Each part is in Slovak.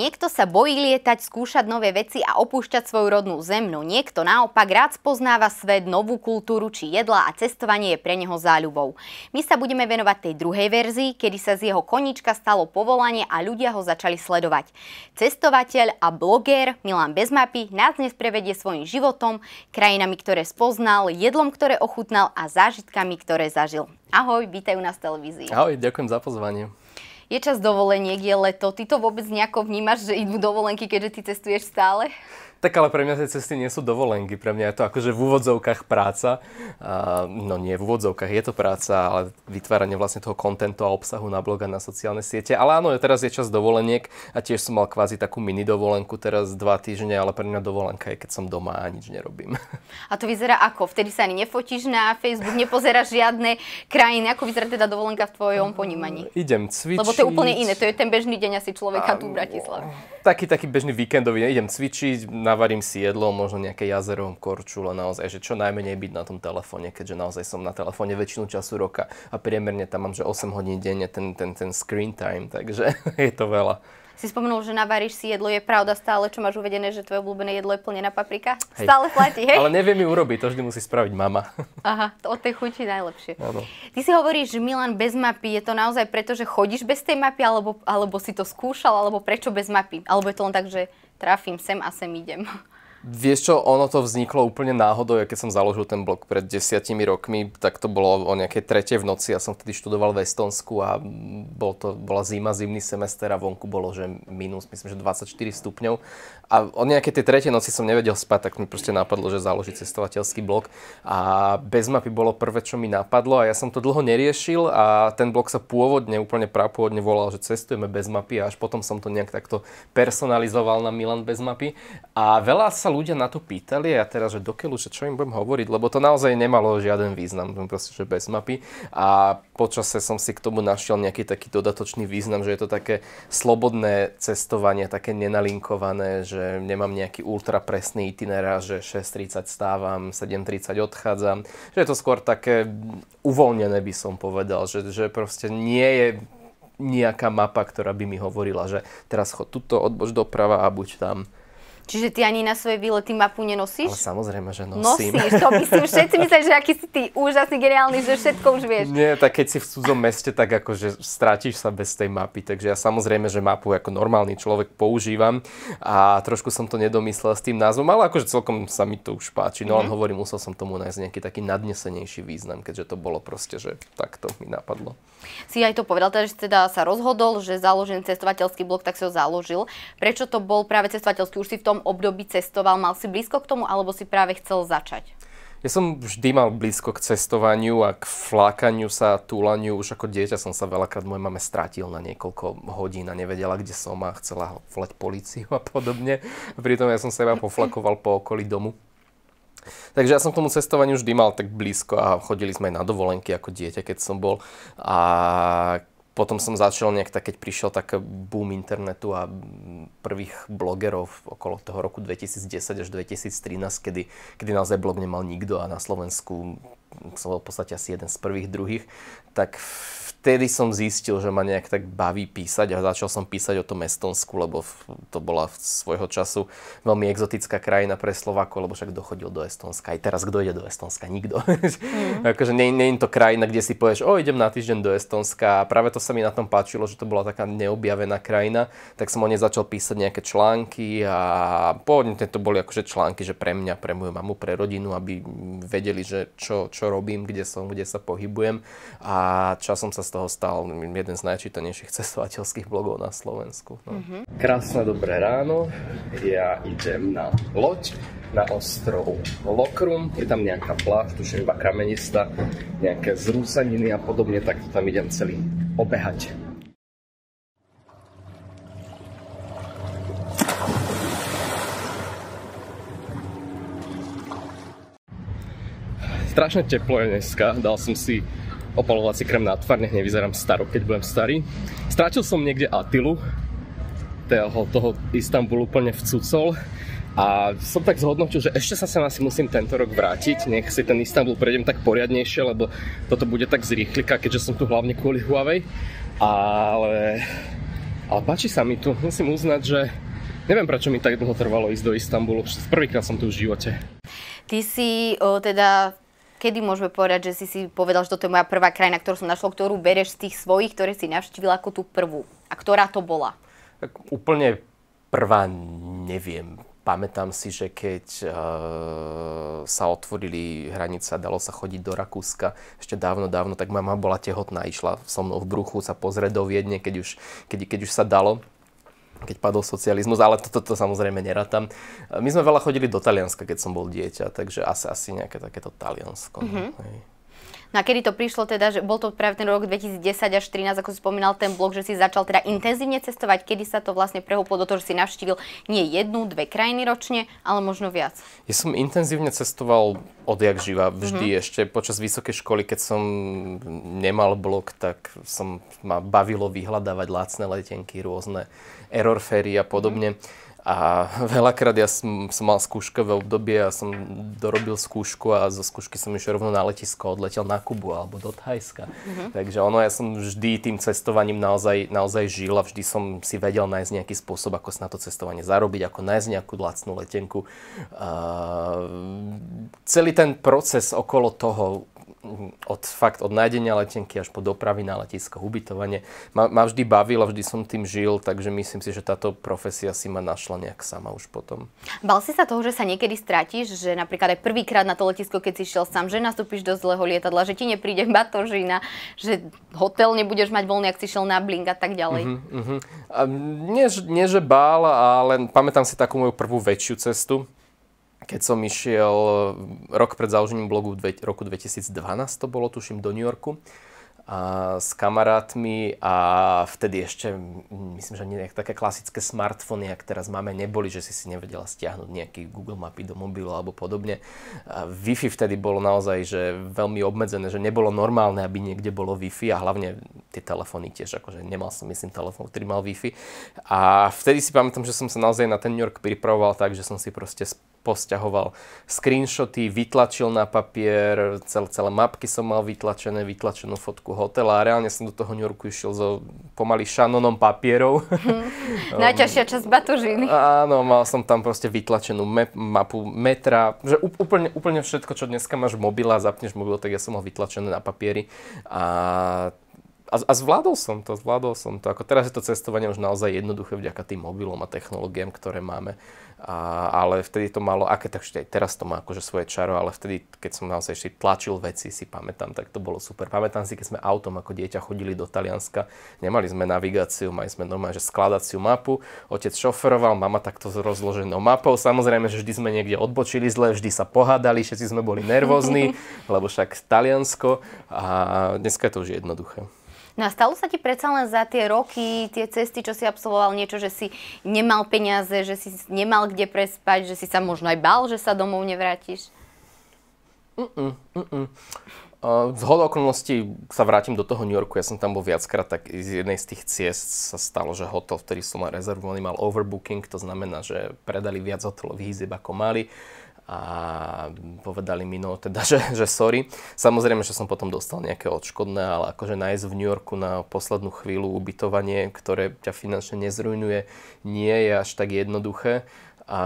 Niekto sa bojí lietať, skúšať nové veci a opúšťať svoju rodnú no Niekto naopak rád spoznáva svet, novú kultúru či jedla a cestovanie je pre neho záľubou. My sa budeme venovať tej druhej verzii, kedy sa z jeho konička stalo povolanie a ľudia ho začali sledovať. Cestovateľ a bloger Milan Bezmapy nás dnes prevedie svojim životom, krajinami, ktoré spoznal, jedlom, ktoré ochutnal a zážitkami, ktoré zažil. Ahoj, vítajú nás v televízii. Ahoj, ďakujem za pozvanie. Je čas dovoleniek, je leto. Ty to vôbec nejako vnímaš, že idú dovolenky, keďže ty cestuješ stále? Tak ale pre mňa tie cesty nie sú dovolenky, pre mňa je to akože v úvodzovkách práca. No nie v úvodzovkách, je to práca, ale vytváranie vlastne toho kontentu a obsahu na blog a na sociálne siete. Ale áno, teraz je čas dovoleniek a tiež som mal kvázi takú mini dovolenku teraz dva týždne, ale pre mňa dovolenka je, keď som doma a nič nerobím. A to vyzerá ako? Vtedy sa ani nefotíš na Facebook, nepozeráš žiadne krajiny. Ako vyzerá teda dovolenka v tvojom ponímaní? Mm, idem cvičiť. Lebo to je úplne iné, to je ten bežný deň asi človeka uh, tu v Bratislave. Taký, taký bežný víkendový, idem cvičiť, navarím si jedlo, možno nejaké jazero, korčula, naozaj, že čo najmenej byť na tom telefóne, keďže naozaj som na telefóne väčšinu času roka a priemerne tam mám, že 8 hodín denne ten, ten, ten screen time, takže je to veľa. Si spomenul, že navaríš si jedlo, je pravda stále, čo máš uvedené, že tvoje obľúbené jedlo je plnená paprika? Hej. Stále platí, hej? Ale nevie mi urobiť, to vždy musí spraviť mama. Aha, to od tej chuti najlepšie. Ano. Ty si hovoríš, že Milan bez mapy, je to naozaj preto, že chodíš bez tej mapy, alebo, alebo si to skúšal, alebo prečo bez mapy? Alebo je to len tak, že trafím sem a sem idem. Vieš čo, ono to vzniklo úplne náhodou, ja keď som založil ten blog pred desiatimi rokmi, tak to bolo o nejakej tretej v noci, ja som vtedy študoval v Estonsku a bol to, bola zima, zimný semester a vonku bolo, že minus, myslím, že 24 stupňov. A o nejakej tej tretej noci som nevedel spať, tak mi proste napadlo, že založiť cestovateľský blog. A bez mapy bolo prvé, čo mi napadlo a ja som to dlho neriešil a ten blog sa pôvodne, úplne prapôvodne volal, že cestujeme bez mapy a až potom som to nejak takto personalizoval na Milan bez mapy. A veľa sa ľudia na to pýtali a ja teraz, že dokeľu, že čo im budem hovoriť, lebo to naozaj nemalo žiaden význam, proste, že bez mapy. A počase som si k tomu našiel nejaký taký dodatočný význam, že je to také slobodné cestovanie, také nenalinkované, že nemám nejaký ultrapresný itinerár, že 6.30 stávam, 7.30 odchádzam, že je to skôr také uvoľnené by som povedal, že, že proste nie je nejaká mapa, ktorá by mi hovorila, že teraz chod tuto, odboč doprava a buď tam. Čiže ty ani na svoje výlety mapu nenosíš? Ale samozrejme, že nosím. Nosíš, to by si všetci mysleli, že aký si ty úžasný, geniálny, že všetko už vieš. Nie, tak keď si v cudzom meste, tak akože strátiš sa bez tej mapy. Takže ja samozrejme, že mapu ako normálny človek používam a trošku som to nedomyslel s tým názvom, ale akože celkom sa mi to už páči. No len mm hovorím, musel som tomu nájsť nejaký taký nadnesenejší význam, keďže to bolo proste, že takto mi napadlo. Si aj to povedal, teda, že teda sa rozhodol, že založený cestovateľský blog, tak si ho založil. Prečo to bol práve cestovateľský? Už si v tom tom období cestoval? Mal si blízko k tomu, alebo si práve chcel začať? Ja som vždy mal blízko k cestovaniu a k flákaniu sa, túlaniu. Už ako dieťa som sa veľakrát mojej mame strátil na niekoľko hodín a nevedela, kde som a chcela volať policiu a podobne. Pritom ja som sa iba poflakoval po okolí domu. Takže ja som k tomu cestovaniu vždy mal tak blízko a chodili sme aj na dovolenky ako dieťa, keď som bol. A potom som začal nejak tak, keď prišiel tak boom internetu a prvých blogerov okolo toho roku 2010 až 2013, kedy, kedy naozaj blog nemal nikto a na Slovensku som bol v podstate asi jeden z prvých, druhých, tak vtedy som zistil, že ma nejak tak baví písať a začal som písať o tom Estonsku, lebo to bola svojho času veľmi exotická krajina pre Slováko, lebo však dochodil do Estonska. Aj teraz kto ide do Estonska? Nikto. Mm. akože nie, nie je to krajina, kde si povieš, o idem na týždeň do Estonska a práve to sa mi na tom páčilo, že to bola taká neobjavená krajina, tak som o nej začal písať nejaké články a pôvodne to boli akože články, že pre mňa, pre moju mamu, pre rodinu, aby vedeli, že čo, čo čo robím, kde som, kde sa pohybujem a časom sa z toho stal jeden z najčítanejších cestovateľských blogov na Slovensku. No. Mm-hmm. Krásne dobré ráno, ja idem na loď na ostrov Lokrum, je tam nejaká pláž, tuším iba kamenista, nejaké zrúsaniny a podobne, tak to tam idem celý obehať. strašne teplo je dneska, dal som si opalovací krem na tvár, nech nevyzerám staro, keď budem starý. Stráčil som niekde Atilu, toho, toho Istanbulu úplne vcucol a som tak zhodnotil, že ešte sa sem asi musím tento rok vrátiť, nech si ten Istanbul prejdem tak poriadnejšie, lebo toto bude tak z rýchlika, keďže som tu hlavne kvôli Huawei. Ale, ale páči sa mi tu, musím uznať, že Neviem, prečo mi tak dlho trvalo ísť do Istanbulu. Prvýkrát som tu v živote. Ty si o, teda kedy môžeme povedať, že si si povedal, že toto je moja prvá krajina, ktorú som našla, ktorú bereš z tých svojich, ktoré si navštívila ako tú prvú? A ktorá to bola? Tak úplne prvá neviem. Pamätám si, že keď uh, sa otvorili hranice dalo sa chodiť do Rakúska ešte dávno, dávno, tak mama bola tehotná, išla so mnou v bruchu sa pozrieť do Viedne, keď už, keď, keď už sa dalo keď padol socializmus, ale toto to, to, samozrejme nerátam. My sme veľa chodili do Talianska, keď som bol dieťa, takže asi, asi nejaké takéto Taliansko. Mm-hmm. Hej. No a kedy to prišlo teda, že bol to práve ten rok 2010 až 2013, ako si spomínal ten blog, že si začal teda intenzívne cestovať, kedy sa to vlastne prehúplo do toho, že si navštívil nie jednu, dve krajiny ročne, ale možno viac? Ja som intenzívne cestoval odjak živa, vždy mm-hmm. ešte počas vysokej školy, keď som nemal blog, tak som ma bavilo vyhľadávať lacné letenky, rôzne error ferry a podobne. Mm-hmm a veľakrát ja som, som mal skúškové obdobie a som dorobil skúšku a zo skúšky som išiel rovno na letisko, odletel na Kubu alebo do Thajska. Mm-hmm. Takže ono, ja som vždy tým cestovaním naozaj, naozaj žil a vždy som si vedel nájsť nejaký spôsob, ako sa na to cestovanie zarobiť, ako nájsť nejakú lacnú letenku. Uh, celý ten proces okolo toho od fakt od nájdenia letenky až po dopravy na letisko, ubytovanie. Ma, ma vždy a vždy som tým žil, takže myslím si, že táto profesia si ma našla nejak sama už potom. Bal si sa toho, že sa niekedy stratíš, že napríklad aj prvýkrát na to letisko, keď si šiel sám, že nastúpiš do zlého lietadla, že ti nepríde batožina, že hotel nebudeš mať voľný, ak si šiel na bling a tak ďalej. Uh-huh, uh-huh. A nie, nie, že bál, ale pamätám si takú moju prvú väčšiu cestu, keď som išiel eh, rok pred založením blogu v roku 2012, to bolo tuším do New Yorku, a s kamarátmi a vtedy ešte, myslím, že nejaké také klasické smartfóny, ak teraz máme, neboli, že si si nevedela stiahnuť nejaký Google mapy do mobilu alebo podobne. A Wi-Fi vtedy bolo naozaj že veľmi obmedzené, že nebolo normálne, aby niekde bolo Wi-Fi a hlavne tie telefóny tiež, akože nemal som, myslím, telefón, ktorý mal Wi-Fi. A vtedy si pamätám, že som sa naozaj na ten New York pripravoval tak, že som si proste posťahoval screenshoty, vytlačil na papier, cel, celé mapky som mal vytlačené, vytlačenú fotku Yorku hotel a reálne som do toho New Yorku išiel so pomaly šanonom papierov. Hmm. Najťažšia časť batožiny. Áno, mal som tam proste vytlačenú map, mapu metra, že úplne, úplne všetko, čo dneska máš mobila. zapneš mobil, tak ja som mal vytlačené na papieri a a, a zvládol som to, zvládol som to. Ako teraz je to cestovanie už naozaj jednoduché vďaka tým mobilom a technológiám, ktoré máme. A, ale vtedy to malo, aké tak aj teraz to má akože svoje čaro, ale vtedy, keď som naozaj ešte tlačil veci, si pamätám, tak to bolo super. Pamätám si, keď sme autom ako dieťa chodili do Talianska, nemali sme navigáciu, mali sme normálne, že skladaciu mapu, otec šoferoval, mama takto s rozloženou mapou. Samozrejme, že vždy sme niekde odbočili zle, vždy sa pohádali, všetci sme boli nervózni, lebo však Taliansko a dneska je to už jednoduché. No a stalo sa ti predsa len za tie roky, tie cesty, čo si absolvoval, niečo, že si nemal peniaze, že si nemal kde prespať, že si sa možno aj bál, že sa domov nevrátiš? Mm-mm, mm-mm. Uh, z okolností sa vrátim do toho New Yorku, ja som tam bol viackrát, tak z jednej z tých ciest sa stalo, že hotel, ktorý som mal rezervovaný, mal overbooking, to znamená, že predali viac hotelových izieb ako mali a povedali mi, no teda, že, že sorry. Samozrejme, že som potom dostal nejaké odškodné, ale akože nájsť v New Yorku na poslednú chvíľu ubytovanie, ktoré ťa finančne nezrujnuje, nie je až tak jednoduché. A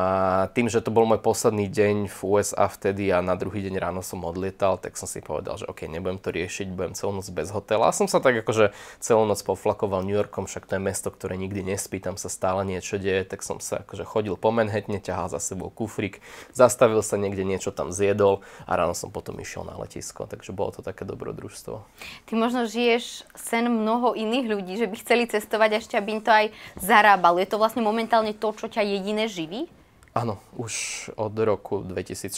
tým, že to bol môj posledný deň v USA vtedy a na druhý deň ráno som odlietal, tak som si povedal, že OK, nebudem to riešiť, budem celú noc bez hotela. A som sa tak akože celú noc poflakoval New Yorkom, však to je mesto, ktoré nikdy nespí, tam sa stále niečo deje, tak som sa akože chodil po Manhattane, ťahal za sebou kufrik, zastavil sa niekde, niečo tam zjedol a ráno som potom išiel na letisko, takže bolo to také dobrodružstvo. Ty možno žiješ sen mnoho iných ľudí, že by chceli cestovať ešte, aby im to aj zarábalo. Je to vlastne momentálne to, čo ťa jediné živí? Áno, už od roku 2016.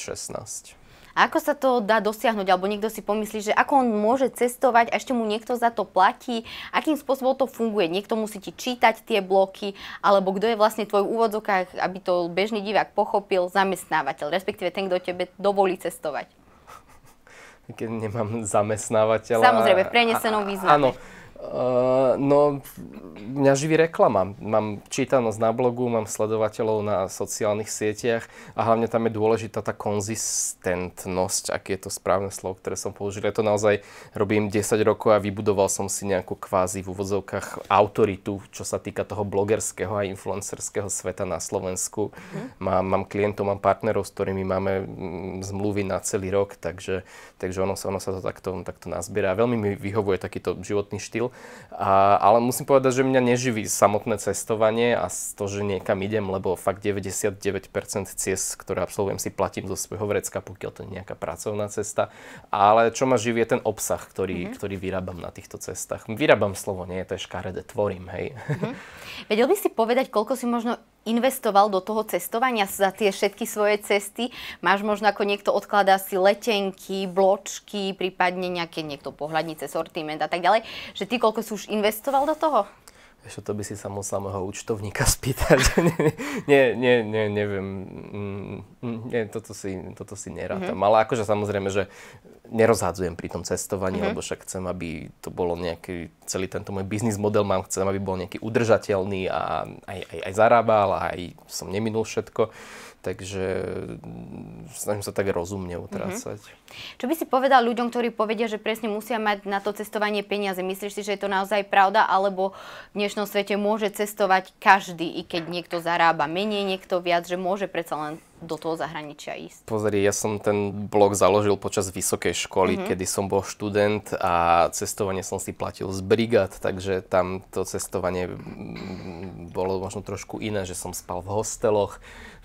A ako sa to dá dosiahnuť? Alebo niekto si pomyslí, že ako on môže cestovať a ešte mu niekto za to platí? Akým spôsobom to funguje? Niekto musí ti čítať tie bloky? Alebo kto je vlastne tvoj úvodzok, aby to bežný divák pochopil, zamestnávateľ, respektíve ten, kto tebe dovolí cestovať? Keď nemám zamestnávateľa... Samozrejme, v prenesenom význame. Áno, Uh, no, mňa živí reklama. Mám čítanosť na blogu, mám sledovateľov na sociálnych sieťach a hlavne tam je dôležitá tá konzistentnosť, aké je to správne slovo, ktoré som použil. Ja to naozaj robím 10 rokov a vybudoval som si nejakú kvázi v úvodzovkách autoritu, čo sa týka toho blogerského a influencerského sveta na Slovensku. Mhm. Mám, mám klientov, mám partnerov, s ktorými máme mm, zmluvy na celý rok, takže, takže ono, sa, ono sa to takto, takto nazbiera. Veľmi mi vyhovuje takýto životný štýl zažil. A, ale musím povedať, že mňa neživí samotné cestovanie a to, že niekam idem, lebo fakt 99% ciest, ktoré absolvujem, si platím zo svojho vrecka, pokiaľ to je nejaká pracovná cesta. Ale čo ma živí je ten obsah, ktorý, mm-hmm. ktorý vyrábam na týchto cestách. Vyrábam slovo, nie, je to je škaredé, tvorím, hej. Mm-hmm. Vedel by si povedať, koľko si možno investoval do toho cestovania za tie všetky svoje cesty? Máš možno ako niekto odkladá si letenky, bločky, prípadne nejaké niekto pohľadnice, sortiment a tak ďalej, že ty Ty koľko si už investoval do toho? Ešte to by si sa musel môjho účtovníka spýtať. nie, nie, nie, neviem. Mm, mm, nie, toto si, toto si nerátam. Mm-hmm. Ale akože samozrejme, že nerozhádzujem pri tom cestovaní, mm-hmm. lebo však chcem, aby to bolo nejaký, celý tento môj biznis model mám, chcem, aby bol nejaký udržateľný a aj, aj, aj zarábal, a aj som neminul všetko. Takže snažím sa tak rozumne mhm. utrácať. Mm-hmm. Čo by si povedal ľuďom, ktorí povedia, že presne musia mať na to cestovanie peniaze? Myslíš si, že je to naozaj pravda, alebo v dnešnom svete môže cestovať každý, i keď niekto zarába menej, niekto viac, že môže predsa len do toho zahraničia ísť? Pozri, ja som ten blog založil počas vysokej školy, mm-hmm. kedy som bol študent a cestovanie som si platil z brigad, takže tam to cestovanie mm, bolo možno trošku iné, že som spal v hosteloch.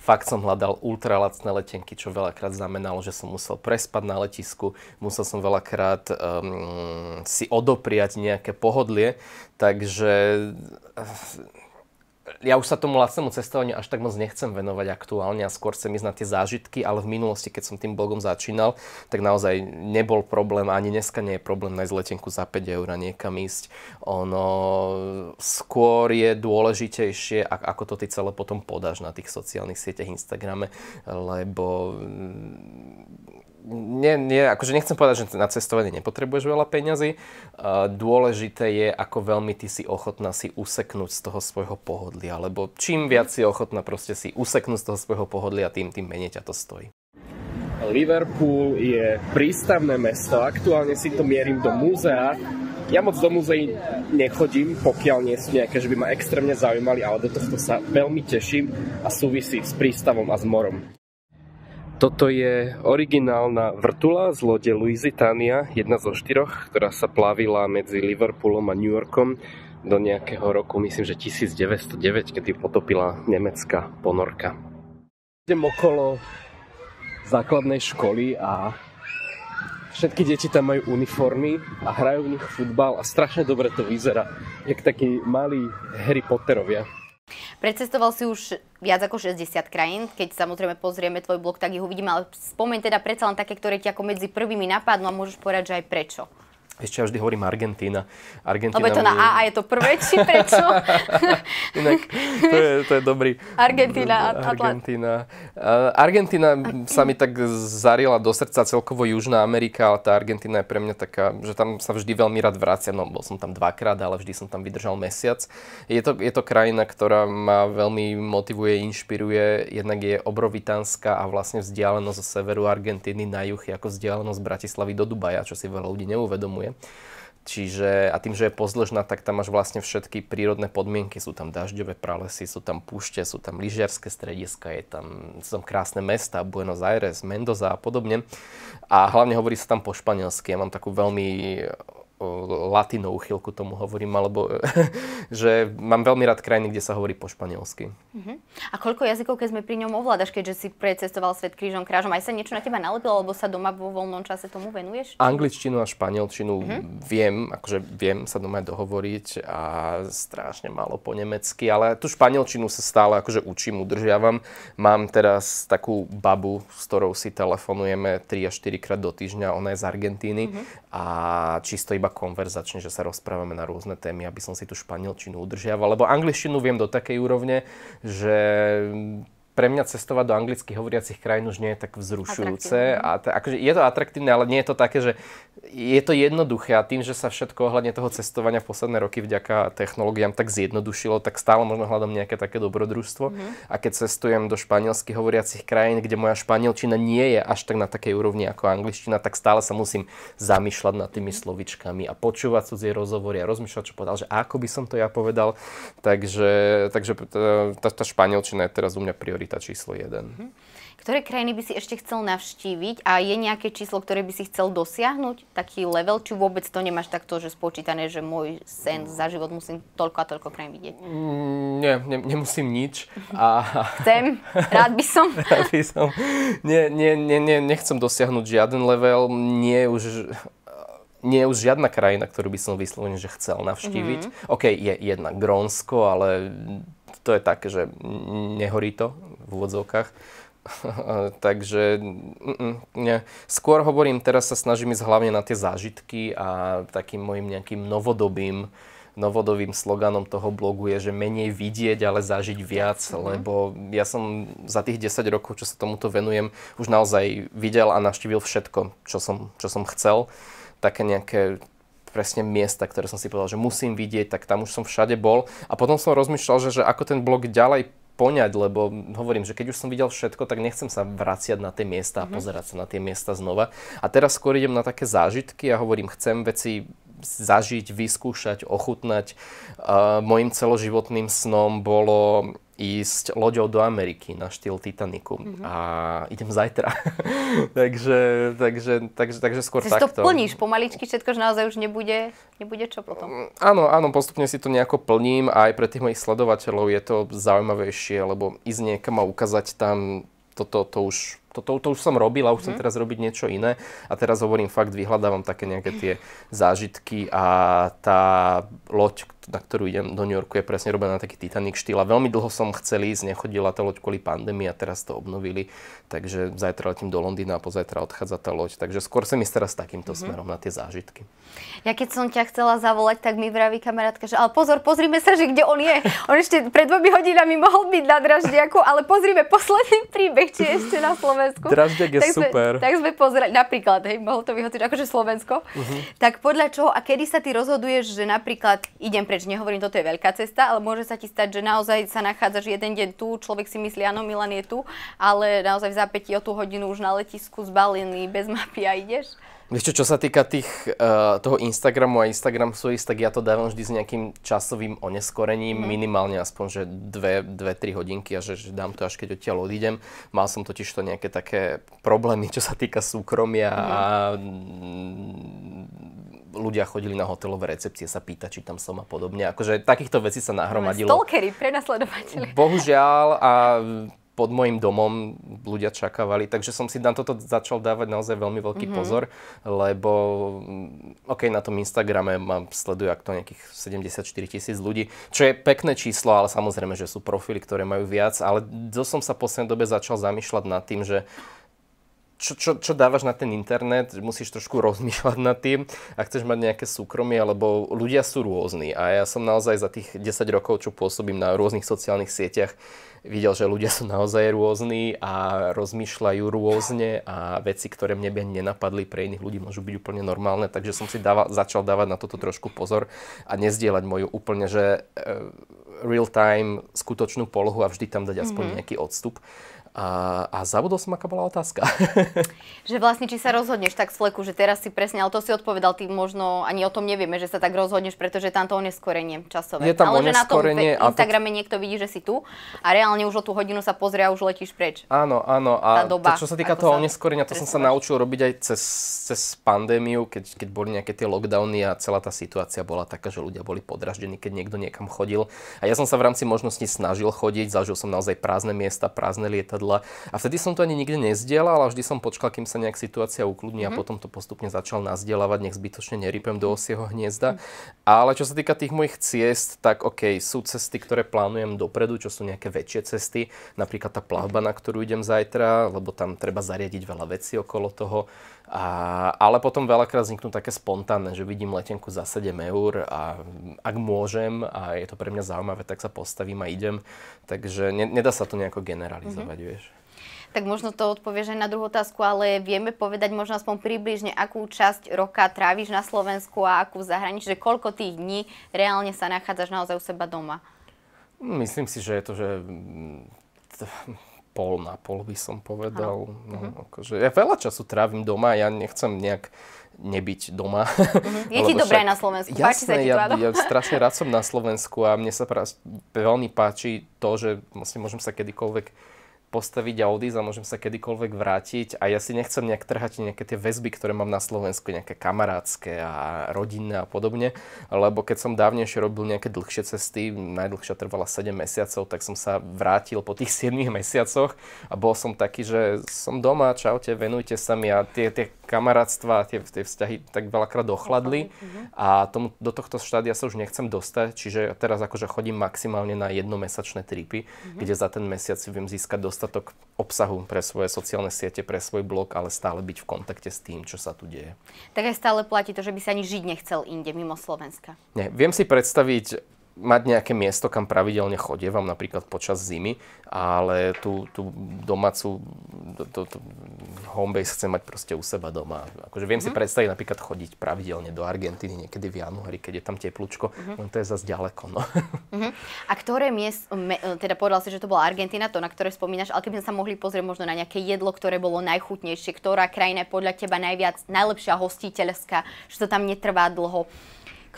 Fakt som hľadal ultralacné letenky, čo veľakrát znamenalo, že som musel prespať na letisku, musel som veľakrát um, si odopriať nejaké pohodlie, takže eh, ja už sa tomu lacnému cestovaniu až tak moc nechcem venovať aktuálne a skôr chcem ísť na tie zážitky, ale v minulosti, keď som tým blogom začínal, tak naozaj nebol problém, ani dneska nie je problém nájsť letenku za 5 eur a niekam ísť. Ono skôr je dôležitejšie, ako to ty celé potom podáš na tých sociálnych sieťach, Instagrame, lebo mm, nie, nie, akože nechcem povedať, že na cestovanie nepotrebuješ veľa peňazí. Eh, dôležité je, ako veľmi ty si ochotná si useknúť z toho svojho pohodlia, lebo čím viac si ochotná proste si useknúť z toho svojho pohodlia, tým, tým menej ťa to stojí. Liverpool je prístavné mesto, aktuálne si to mierim do múzea. Ja moc do múzeí nechodím, pokiaľ nie sú nejaké, že by ma extrémne zaujímali, ale do tohto sa veľmi teším a súvisí s prístavom a s morom. Toto je originálna vrtula z lode Louisitania, jedna zo štyroch, ktorá sa plavila medzi Liverpoolom a New Yorkom do nejakého roku, myslím, že 1909, kedy potopila nemecká ponorka. Idem okolo základnej školy a všetky deti tam majú uniformy a hrajú v nich futbal a strašne dobre to vyzerá, jak takí malí Harry Potterovia. Precestoval si už viac ako 60 krajín. Keď samozrejme pozrieme tvoj blog, tak ich uvidíme, ale spomeň teda predsa len také, ktoré ti ako medzi prvými napadnú a môžeš povedať, že aj prečo. Ešte ja vždy hovorím Argentína. Argentína Lebo je to na A a je to prvé, či prečo? Inak, to je, to je dobrý. Argentína. Argentína. Argentína sa mi tak zarila do srdca celkovo Južná Amerika, ale tá Argentína je pre mňa taká, že tam sa vždy veľmi rád vraciam. No, bol som tam dvakrát, ale vždy som tam vydržal mesiac. Je to, je to krajina, ktorá ma veľmi motivuje, inšpiruje. Jednak je obrovitánska a vlastne vzdialenosť zo severu Argentíny na juh je ako vzdialenosť Bratislavy do Dubaja, čo si veľa ľudí neuvedomuje. Čiže, a tým, že je pozdĺžná, tak tam máš vlastne všetky prírodné podmienky. Sú tam dažďové pralesy, sú tam púšte, sú tam lyžiarské strediska, je tam, sú tam krásne mesta, Buenos Aires, Mendoza a podobne. A hlavne hovorí sa tam po španielsky. Ja mám takú veľmi latinou chvíľku tomu hovorím, alebo že mám veľmi rád krajiny, kde sa hovorí po španielsky. Uh-huh. A koľko jazykov, keď sme pri ňom ovládaš, keďže si precestoval svet krížom krážom, aj sa niečo na teba nalepilo, alebo sa doma vo voľnom čase tomu venuješ? Angličtinu a španielčinu uh-huh. viem, akože viem sa doma dohovoriť a strašne málo po nemecky, ale tú španielčinu sa stále akože učím, udržiavam. Mám teraz takú babu, s ktorou si telefonujeme 3 až 4 krát do týždňa, ona je z Argentíny uh-huh. a čisto iba konverzačne, že sa rozprávame na rôzne témy, aby som si tú španielčinu udržiaval, lebo angličtinu viem do takej úrovne, že pre mňa cestovať do anglicky hovoriacich krajín už nie je tak vzrušujúce. A t- akože je to atraktívne, ale nie je to také, že je to jednoduché a tým, že sa všetko ohľadne toho cestovania posledné roky vďaka technológiám tak zjednodušilo, tak stále možno hľadám nejaké také dobrodružstvo. Mm-hmm. A keď cestujem do španielsky hovoriacich krajín, kde moja španielčina nie je až tak na takej úrovni ako angličtina, tak stále sa musím zamýšľať nad tými mm-hmm. slovičkami a počúvať cudzie rozhovory a rozmýšľať, čo povedal, že ako by som to ja povedal. Takže, takže e, tá, tá španielčina je teraz u mňa priorita priorita číslo jeden. Mhm. Ktoré krajiny by si ešte chcel navštíviť a je nejaké číslo, ktoré by si chcel dosiahnuť? Taký level, či vôbec to nemáš takto, že spočítané, že môj sen za život musím toľko a toľko krajín vidieť? Mm, nie, ne, nemusím nič. A... Chcem, rád by som. rád by som. Nie, nie, nie, nie, nechcem dosiahnuť žiaden level, nie už nie je už žiadna krajina, ktorú by som vyslovene že chcel navštíviť. Mm-hmm. OK, je jedna Grónsko, ale to je také, že nehorí to v úvodzovkách. Takže ne. skôr hovorím, teraz sa snažím ísť hlavne na tie zážitky a takým mojim nejakým novodobým novodovým sloganom toho blogu je, že menej vidieť, ale zažiť viac, mm-hmm. lebo ja som za tých 10 rokov, čo sa tomuto venujem, už naozaj videl a navštívil všetko, čo som, čo som chcel. Také nejaké presne miesta, ktoré som si povedal, že musím vidieť, tak tam už som všade bol. A potom som rozmýšľal, že, že ako ten blog ďalej poňať, lebo hovorím, že keď už som videl všetko, tak nechcem sa vraciať na tie miesta a mhm. pozerať sa na tie miesta znova. A teraz skôr idem na také zážitky a hovorím, chcem veci zažiť, vyskúšať, ochutnať. Uh, celoživotným snom bolo ísť loďou do Ameriky na štýl Titaniku mm-hmm. a idem zajtra. takže, takže, takže, takže skôr Cez takto. to plníš pomaličky všetko, že naozaj už nebude, nebude čo potom. Mm, áno, áno, postupne si to nejako plním a aj pre tých mojich sledovateľov je to zaujímavejšie, lebo ísť niekam a ukázať tam toto, to, to už to, to už som robil a už chcem mhm. teraz robiť niečo iné. A teraz hovorím fakt, vyhľadávam také nejaké tie zážitky a tá loď, na ktorú idem do New Yorku, je presne robená na taký Titanic štýl. A veľmi dlho som chcel ísť, nechodila tá loď kvôli pandémii a teraz to obnovili. Takže zajtra letím do Londýna a pozajtra odchádza tá loď. Takže skôr som ísť teraz takýmto mm-hmm. smerom na tie zážitky. Ja keď som ťa chcela zavolať, tak mi vraví kamarátka, že ale pozor, pozrime sa, že kde on je. On ešte pred dvomi hodinami mohol byť na Draždiaku, ale pozrime posledný príbeh, či je ešte na Slovensku. Slovensku. Dražďak je tak sme, super. Tak sme pozerali, napríklad, hej, mohol to vyhodiť akože Slovensko. Uh-huh. Tak podľa čoho a kedy sa ty rozhoduješ, že napríklad idem preč, nehovorím, toto je veľká cesta, ale môže sa ti stať, že naozaj sa nachádzaš jeden deň tu, človek si myslí, áno, Milan je tu, ale naozaj v zápätí o tú hodinu už na letisku zbalený, bez mapy a ideš? Vieš čo, čo sa týka tých, uh, toho Instagramu a Instagram Stories, tak ja to dávam vždy s nejakým časovým oneskorením, mm. minimálne aspoň, že 2-3 hodinky a že, že dám to až keď odtiaľ odídem. Mal som totiž to nejaké také problémy, čo sa týka súkromia mm. a mhm. ľudia chodili na hotelové recepcie sa pýtať, či tam som a podobne. Akože takýchto vecí sa nahromadilo. Stalkery, prenasledovateľi. Bohužiaľ a pod môjim domom ľudia čakávali, takže som si na toto začal dávať naozaj veľmi veľký mm-hmm. pozor, lebo mm, ok, na tom Instagrame mám, sledujú ak to nejakých 74 tisíc ľudí, čo je pekné číslo, ale samozrejme, že sú profily, ktoré majú viac, ale to som sa v poslednej dobe začal zamýšľať nad tým, že čo, čo, čo dávaš na ten internet, musíš trošku rozmýšľať nad tým ak chceš mať nejaké súkromie, lebo ľudia sú rôzni a ja som naozaj za tých 10 rokov, čo pôsobím na rôznych sociálnych sieťach, videl, že ľudia sú naozaj rôzni a rozmýšľajú rôzne a veci, ktoré mne by nenapadli pre iných ľudí, môžu byť úplne normálne, takže som si dával, začal dávať na toto trošku pozor a nezdieľať moju úplne, že eh, real time skutočnú polohu a vždy tam dať aspoň mm-hmm. nejaký odstup. A, a zabudol som, aká bola otázka. že vlastne, či sa rozhodneš tak z fleku, že teraz si presne, ale to si odpovedal, ty možno ani o tom nevieme, že sa tak rozhodneš, pretože tam to oneskorenie časové. Je tam ale že na tom Instagrame to... niekto vidí, že si tu a reálne už o tú hodinu sa pozrie a už letíš preč. Áno, áno. A doba, to, čo sa týka toho sa oneskorenia, to som sa naučil robiť aj cez, cez pandémiu, keď, keď boli nejaké tie lockdowny a celá tá situácia bola taká, že ľudia boli podraždení, keď niekto niekam chodil. A ja som sa v rámci možností snažil chodiť, zažil som naozaj prázdne miesta, prázdne lieta sedla. A vtedy som to ani nikdy nezdielal a vždy som počkal, kým sa nejak situácia ukludní mm-hmm. a mhm. potom to postupne začal nazdielavať, nech zbytočne nerypem do mhm. osieho hniezda. Mm-hmm. Ale čo sa týka tých mojich ciest, tak OK, sú cesty, ktoré plánujem dopredu, čo sú nejaké väčšie cesty, napríklad tá plavba, na ktorú idem zajtra, lebo tam treba zariadiť veľa vecí okolo toho. A, ale potom veľakrát vzniknú také spontánne, že vidím letenku za 7 eur a ak môžem a je to pre mňa zaujímavé, tak sa postavím a idem. Takže ne, nedá sa to nejako generalizovať, mm-hmm. vieš. Tak možno to odpovieš aj na druhú otázku, ale vieme povedať možno aspoň približne, akú časť roka tráviš na Slovensku a akú v zahraničí, že koľko tých dní reálne sa nachádzaš naozaj u seba doma? Myslím si, že je to, že mm, pol na pol by som povedal. No, mm-hmm. akože, ja veľa času trávim doma, ja nechcem nejak nebyť doma. Mm-hmm. Je ti dobré však, na Slovensku, jasné, páči sa ti ja, ja strašne rád som na Slovensku a mne sa pra, veľmi páči to, že vlastne môžem sa kedykoľvek postaviť a odísť a môžem sa kedykoľvek vrátiť a ja si nechcem nejak trhať nejaké tie väzby, ktoré mám na Slovensku, nejaké kamarátske a rodinné a podobne, lebo keď som dávnejšie robil nejaké dlhšie cesty, najdlhšia trvala 7 mesiacov, tak som sa vrátil po tých 7 mesiacoch a bol som taký, že som doma, čaute, venujte sa mi a tie, tie kamarátstva, tie, tie vzťahy tak veľakrát ochladli mhm. a tomu, do tohto štádia sa už nechcem dostať, čiže teraz akože chodím maximálne na jednomesačné tripy, mm-hmm. kde za ten mesiac si viem získať dosť dostatok obsahu pre svoje sociálne siete, pre svoj blog, ale stále byť v kontakte s tým, čo sa tu deje. Tak aj stále platí to, že by sa ani žiť nechcel inde, mimo Slovenska. Nie, viem si predstaviť mať nejaké miesto, kam pravidelne chodievam, napríklad počas zimy, ale tú, tú domácu tú, tú home chcem mať proste u seba doma. Akože viem mm-hmm. si mhm. predstaviť napríklad chodiť pravidelne do Argentíny niekedy v januári, keď je tam teplúčko, mm-hmm. len to je zase ďaleko. No. Mm-hmm. A ktoré miest, teda povedal si, že to bola Argentina, to na ktoré spomínaš, ale keby sme sa mohli pozrieť možno na nejaké jedlo, ktoré bolo najchutnejšie, ktorá krajina je podľa teba najviac, najlepšia hostiteľská, že to tam netrvá dlho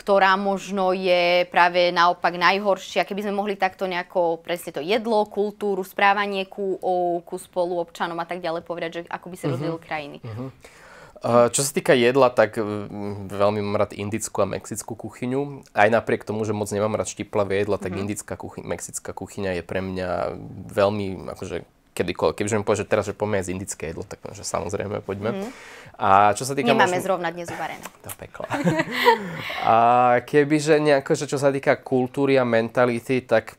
ktorá možno je práve naopak najhoršia, keby sme mohli takto nejako presne to jedlo, kultúru, správanie ku, o, ku občanom a tak ďalej povedať, že ako by sa mhm. rozdielili uh-huh. krajiny. Uh-huh. Čo sa týka jedla, tak veľmi mám rád indickú a mexickú kuchyňu. Aj napriek tomu, že moc nemám rád štiplavé jedla, tak mm. indická kuchy- mexická kuchyňa je pre mňa veľmi akože, kedykoľvek. Keďže mi povie, že teraz, že poďme z indické jedlo, tak že samozrejme poďme. Mm. A čo sa týka... Nemáme možno... zrovna dnes uvarené. To peklo. a kebyže nejako, že čo sa týka kultúry a mentality, tak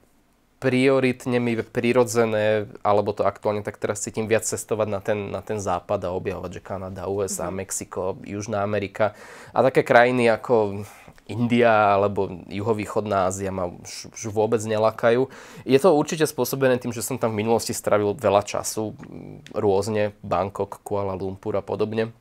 prioritne mi prirodzené, alebo to aktuálne tak teraz cítim viac cestovať na ten, na ten západ a objavovať, že Kanada, USA, mm-hmm. Mexiko, Južná Amerika a také krajiny ako India alebo juhovýchodná Ázia ma už, už vôbec nelakajú. Je to určite spôsobené tým, že som tam v minulosti stravil veľa času, mm, rôzne, Bangkok, Kuala Lumpur a podobne,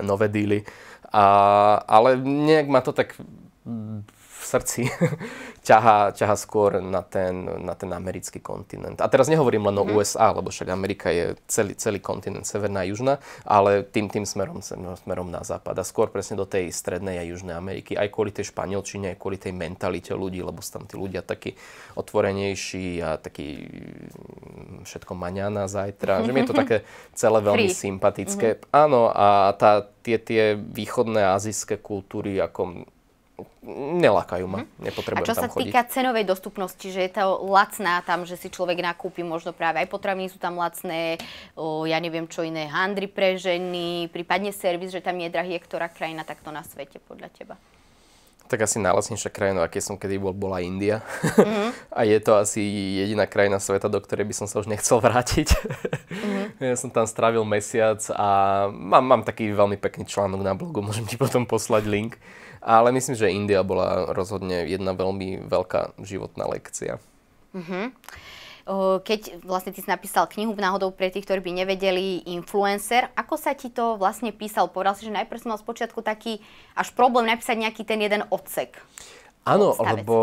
nové díly. A, ale nejak ma to tak mm, v srdci ťaha, ťaha skôr na ten, na ten americký kontinent. A teraz nehovorím len o mhm. USA, lebo však Amerika je celý, celý kontinent, severná a južná, ale tým, tým smerom, smerom na západ. A skôr presne do tej strednej a južnej Ameriky, aj kvôli tej španielčine, aj kvôli tej mentalite ľudí, lebo sú tam tí ľudia takí otvorenejší a takí mm, všetko maňana zajtra. Mm-hmm. Že mi je to také celé veľmi Free. sympatické. Mm-hmm. Áno, a tá, tie, tie východné azijské kultúry, ako Nelákajú ma, mm-hmm. nepotrebujem A čo sa chodiť. týka cenovej dostupnosti, že je to lacná tam, že si človek nakúpi možno práve aj potraviny sú tam lacné, o, ja neviem čo iné, handry pre ženy, prípadne servis, že tam je drahý, je ktorá krajina takto na svete podľa teba? tak asi najlacnejšia krajina, aké som kedy bol, bola India. Mm-hmm. A je to asi jediná krajina sveta, do ktorej by som sa už nechcel vrátiť. Mm-hmm. Ja som tam strávil mesiac a mám, mám taký veľmi pekný článok na blogu, môžem ti potom poslať link. Ale myslím, že India bola rozhodne jedna veľmi veľká životná lekcia. Mm-hmm. Keď vlastne ty si napísal knihu v náhodou pre tých, ktorí by nevedeli, influencer, ako sa ti to vlastne písal? Povedal si, že najprv som mal počiatku taký až problém napísať nejaký ten jeden odsek. Áno, lebo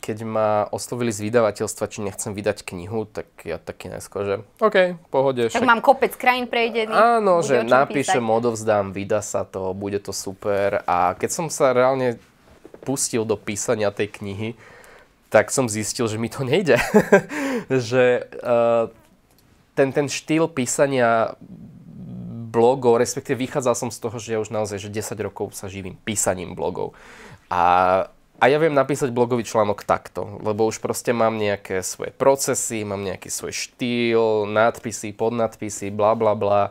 keď ma oslovili z vydavateľstva, či nechcem vydať knihu, tak ja taký najskôr, že OK, pohode. Tak však... mám kopec krajín prejde. Áno, že napíšem, písať. odovzdám, vydá sa to, bude to super. A keď som sa reálne pustil do písania tej knihy, tak som zistil, že mi to nejde. že uh, ten, ten štýl písania blogov, respektíve vychádzal som z toho, že ja už naozaj že 10 rokov sa živím písaním blogov. A a ja viem napísať blogový článok takto, lebo už proste mám nejaké svoje procesy, mám nejaký svoj štýl, nadpisy, podnadpisy, bla bla bla. E,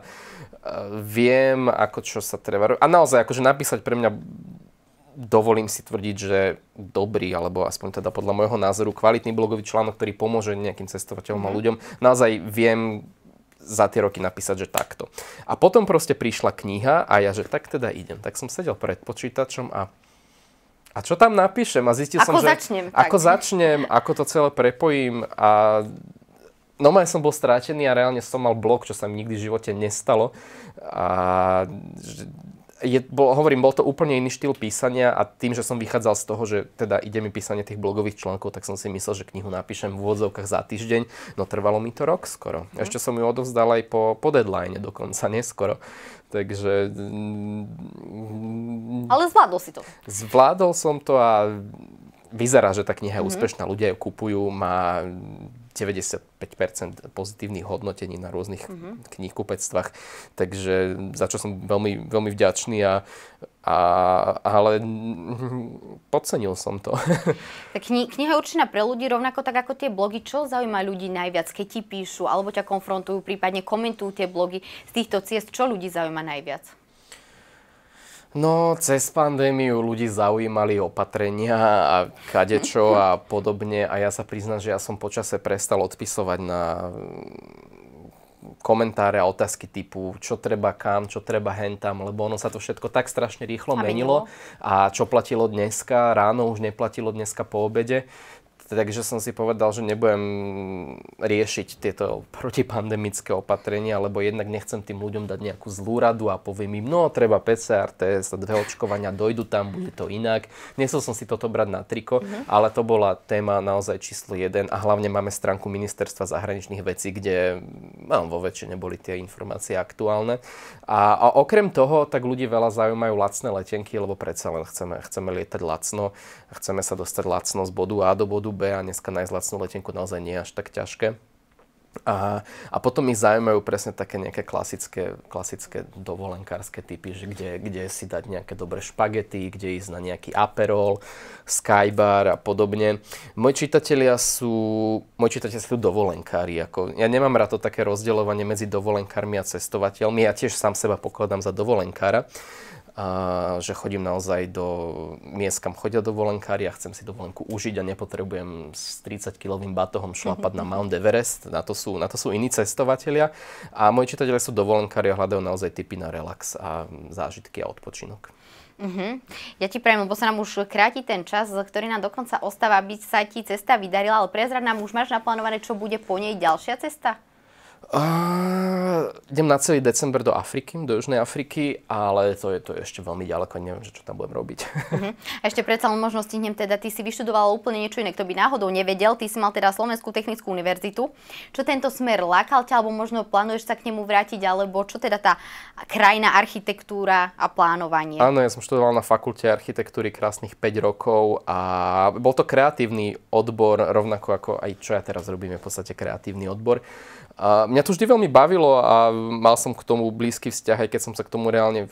viem, ako čo sa treba robiť. A naozaj, akože napísať pre mňa dovolím si tvrdiť, že dobrý, alebo aspoň teda podľa môjho názoru, kvalitný blogový článok, ktorý pomôže nejakým cestovateľom mm a mhm. ľuďom, naozaj viem za tie roky napísať, že takto. A potom proste prišla kniha a ja, že tak teda idem. Tak som sedel pred počítačom a a čo tam napíšem? A zistil ako som, že... Začnem, ako začnem? Ako to celé prepojím a... No ja som bol strátený a reálne som mal blok, čo sa mi nikdy v živote nestalo. A je, bol, hovorím, bol to úplne iný štýl písania a tým, že som vychádzal z toho, že teda ide mi písanie tých blogových článkov, tak som si myslel, že knihu napíšem v úvodzovkách za týždeň. No trvalo mi to rok skoro. Mm. Ešte som ju odovzdal aj po, po deadline dokonca, neskoro. Takže... Mm, Ale zvládol si to. Zvládol som to a vyzerá, že tá kniha je mm-hmm. úspešná, ľudia ju kupujú, má 95% pozitívnych hodnotení na rôznych mm-hmm. kníhkupectvách. takže za čo som veľmi, veľmi vďačný a, a, ale podcenil som to. Tak kni- kniha je určená pre ľudí rovnako tak ako tie blogy. Čo zaujíma ľudí najviac, keď ti píšu alebo ťa konfrontujú, prípadne komentujú tie blogy z týchto ciest? Čo ľudí zaujíma najviac? No, cez pandémiu ľudí zaujímali opatrenia a kadečo a podobne a ja sa priznám, že ja som počase prestal odpisovať na mm, komentáre a otázky typu, čo treba kam, čo treba hentam, tam, lebo ono sa to všetko tak strašne rýchlo a menilo. menilo a čo platilo dneska, ráno už neplatilo dneska po obede takže teda, som si povedal, že nebudem riešiť tieto protipandemické opatrenia, lebo jednak nechcem tým ľuďom dať nejakú zlú radu a poviem im, no treba PCR test, dve očkovania dojdu tam, bude to inak. Nechcel som si toto brať na triko, mm-hmm. ale to bola téma naozaj číslo jeden a hlavne máme stránku Ministerstva zahraničných vecí, kde mám no, vo väčšine boli tie informácie aktuálne. A, a okrem toho, tak ľudí veľa zaujímajú lacné letenky, lebo predsa len chceme, chceme lietať lacno, chceme sa dostať lacno z bodu A do bodu dobe a dneska nájsť lacnú letenku naozaj nie je až tak ťažké. A, a potom ich zaujímajú presne také nejaké klasické, klasické dovolenkárske typy, že kde, kde si dať nejaké dobré špagety, kde ísť na nejaký aperol, skybar a podobne. Moji čitatelia sú, moji čitatelia sú dovolenkári. Ako, ja nemám rád to také rozdeľovanie medzi dovolenkármi a cestovateľmi. Ja tiež sám seba pokladám za dovolenkára a že chodím naozaj do miest, kam chodia dovolenkári a chcem si dovolenku užiť a nepotrebujem s 30-kilovým batohom šlapať na Mount Everest. Na to sú, na to sú iní cestovatelia. A moji čitatelia sú dovolenkári a hľadajú naozaj typy na relax a zážitky a odpočinok. Mm-hmm. Ja ti prajem, lebo sa nám už kráti ten čas, ktorý nám dokonca ostáva, aby sa ti cesta vydarila, ale prezrad nám už máš naplánované, čo bude po nej ďalšia cesta? Uh, idem na celý december do Afriky, do Južnej Afriky, ale to je, to je ešte veľmi ďaleko, neviem, že čo tam budem robiť. Uh-huh. A ešte predsa len možno stihnem, teda ty si vyštudoval úplne niečo iné, kto by náhodou nevedel, ty si mal teda Slovenskú technickú univerzitu. Čo tento smer lákal ťa, alebo možno plánuješ sa k nemu vrátiť, alebo čo teda tá krajina architektúra a plánovanie? Áno, ja som študoval na fakulte architektúry krásnych 5 rokov a bol to kreatívny odbor, rovnako ako aj čo ja teraz robím, je v podstate kreatívny odbor. A mňa to vždy veľmi bavilo a mal som k tomu blízky vzťah, aj keď som sa k tomu reálne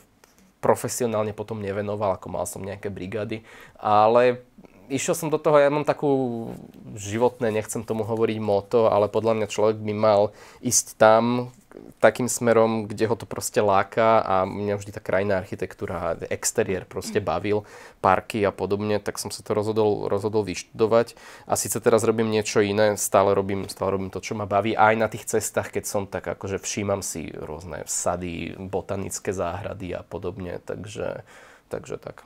profesionálne potom nevenoval, ako mal som nejaké brigády. Ale išiel som do toho, ja mám takú životné, nechcem tomu hovoriť moto, ale podľa mňa človek by mal ísť tam, takým smerom, kde ho to proste láka a mňa vždy tá krajná architektúra, exteriér proste mhm. bavil, parky a podobne, tak som sa to rozhodol, rozhodol vyštudovať. A síce teraz robím niečo iné, stále robím, stále robím to, čo ma baví. A aj na tých cestách, keď som tak akože všímam si rôzne sady, botanické záhrady a podobne, takže, takže tak.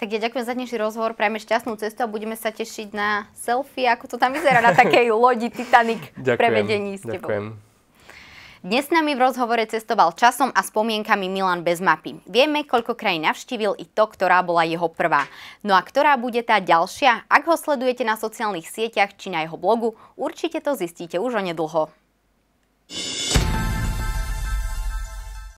Tak ja ďakujem za dnešný rozhovor, prajme šťastnú cestu a budeme sa tešiť na selfie, ako to tam vyzerá na takej lodi Titanic v prevedení s tebou. Ďakujem. Dnes s nami v rozhovore cestoval časom a spomienkami Milan bez mapy. Vieme, koľko krajín navštívil i to, ktorá bola jeho prvá. No a ktorá bude tá ďalšia? Ak ho sledujete na sociálnych sieťach či na jeho blogu, určite to zistíte už onedlho.